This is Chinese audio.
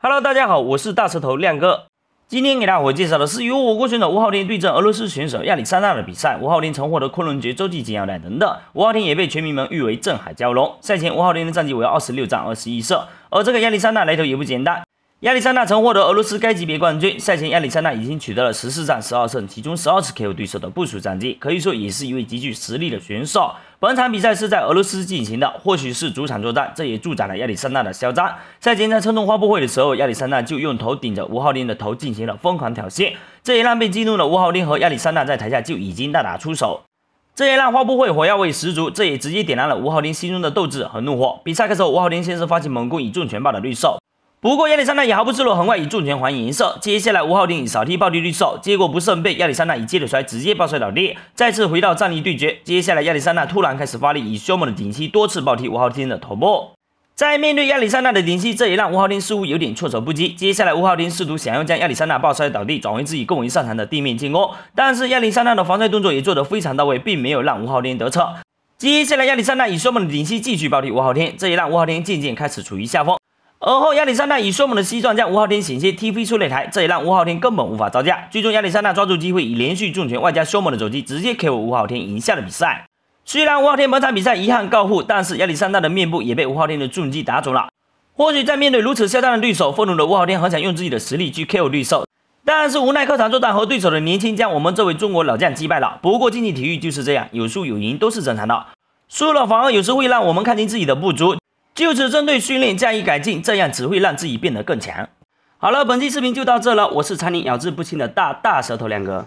Hello，大家好，我是大舌头亮哥。今天给大伙介绍的是由我国选手吴昊天对阵俄罗斯选手亚历山大的比赛。吴昊天曾获得昆仑决洲际金腰带等等，吴昊天也被球迷们誉为“镇海蛟龙”。赛前，吴昊天的战绩为二十六战二十一胜，而这个亚历山大来头也不简单。亚历山大曾获得俄罗斯该级别冠军。赛前，亚历山大已经取得了十四战十二胜，其中十二次 KO 对手的部署战绩，可以说也是一位极具实力的选手。本场比赛是在俄罗斯进行的，或许是主场作战，这也助长了亚历山大的嚣张。赛前在称重发布会的时候，亚历山大就用头顶着吴昊霖的头进行了疯狂挑衅，这也让被激怒的吴昊霖和亚历山大在台下就已经大打出手，这也让发布会火药味十足。这也直接点燃了吴昊霖心中的斗志和怒火。比赛开始，吴昊霖先是发起猛攻，以重拳霸的绿手。不过亚历山大也毫不示弱，很快以重拳还以颜色。接下来吴昊天以扫踢暴力绿瘦，结果不慎被亚历山大以接腿摔直接暴摔倒地，再次回到站立对决。接下来亚历山大突然开始发力，以凶猛的顶膝多次暴踢吴昊天的头部。在面对亚历山大的顶膝，这也让吴昊天似乎有点措手不及。接下来吴昊天试图想要将亚历山大暴摔倒地，转为自己更为擅长的地面进攻，但是亚历山大的防摔动作也做得非常到位，并没有让吴昊天得逞。接下来亚历山大以凶猛的顶膝继续暴踢吴昊天，这也让吴昊天渐渐开始处于下风。而后，亚历山大以凶猛的膝撞将吴昊天险些踢飞出擂台，这也让吴昊天根本无法招架。最终，亚历山大抓住机会，以连续重拳外加凶猛的肘击，直接 KO 吴昊天，赢下了比赛。虽然吴昊天本场比赛遗憾告负，但是亚历山大的面部也被吴昊天的重击打肿了。或许在面对如此嚣张的对手，愤怒的吴昊天很想用自己的实力去 KO 对手，但是无奈客场作战和对手的年轻将我们这位中国老将击败了。不过竞技体育就是这样，有输有赢都是正常的，输了反而有时会让我们看清自己的不足。就此针对训练加以改进，这样只会让自己变得更强。好了，本期视频就到这了，我是常年咬字不清的大大舌头亮哥。